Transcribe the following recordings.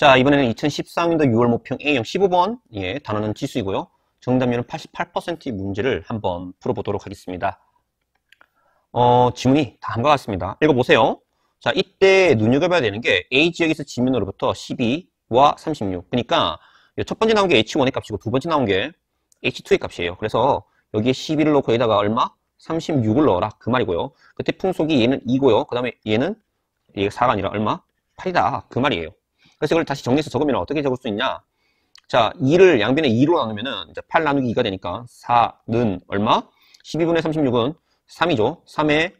자, 이번에는 2013년도 6월 모평 A형 15번. 예, 단어는 지수이고요. 정답률은 88%의 문제를 한번 풀어보도록 하겠습니다. 어, 지문이 다 한 것 같습니다. 읽어보세요. 자, 이때 눈여겨봐야 되는 게 A 지역에서 지면으로부터 12와 36. 그러니까 첫 번째 나온 게 H1의 값이고 두 번째 나온 게 H2의 값이에요. 그래서 여기에 12를 넣고 여기다가 얼마? 36을 넣어라. 그 말이고요. 그때 풍속이 얘는 2고요. 그 다음에 얘는 얘가 4가 아니라 얼마? 8이다. 그 말이에요. 그래서 이걸 다시 정리해서 적으면 어떻게 적을 수 있냐? 자, 2를 양변에 2로 나누면은 이제 8 나누기 2가 되니까 4는 얼마? 12분의 36은 3이죠. 3에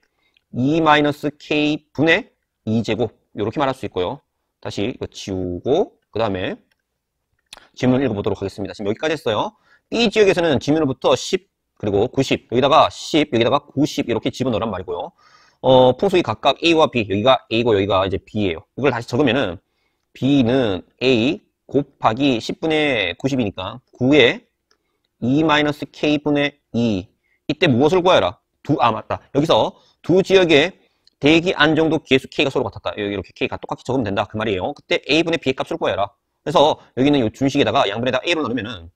2-k 분의 2제곱. 이렇게 말할 수 있고요. 다시 이거 지우고 그 다음에 지문을 읽어보도록 하겠습니다. 지금 여기까지 했어요. B 지역에서는 지문으로부터10 그리고 90 여기다가 10 여기다가 90 이렇게 집어넣으란 말이고요. 어, 풍속이 각각 A와 B 여기가 A고 여기가 이제 B예요. 이걸 다시 적으면은 B는 A 곱하기 10분의 90이니까 9의 2-K분의 2 이때 무엇을 구하라? 두, 아 맞다. 여기서 두 지역의 대기 안정도 계수 K가 서로 같았다. 여기 이렇게 K가 똑같이 적으면 된다. 그 말이에요. 그때 A분의 b 값을 구해라. 그래서 여기는 이 준식에다가 양분에다가 A로 나누면은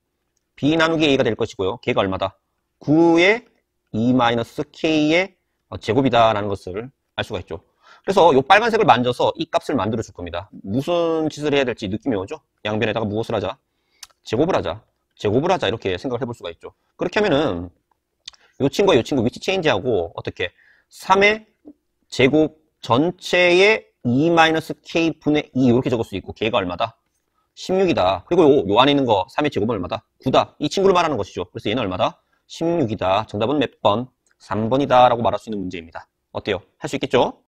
B 나누기 A가 될 것이고요. K가 얼마다? 9의 2-K의 제곱이다라는 것을 알 수가 있죠. 그래서 이 빨간색을 만져서 이 값을 만들어 줄 겁니다. 무슨 짓을 해야 될지 느낌이 오죠? 양변에다가 무엇을 하자? 제곱을 하자. 제곱을 하자 이렇게 생각을 해볼 수가 있죠. 그렇게 하면은 이 친구와 이 친구 위치 체인지하고 어떻게 3의 제곱 전체의 2-k분의 2 이렇게 적을 수 있고 k가 얼마다? 16이다. 그리고 요, 요 안에 있는 거 3의 제곱은 얼마다? 9다. 이 친구를 말하는 것이죠. 그래서 얘는 얼마다? 16이다. 정답은 몇 번? 3번이다 라고 말할 수 있는 문제입니다. 어때요? 할 수 있겠죠?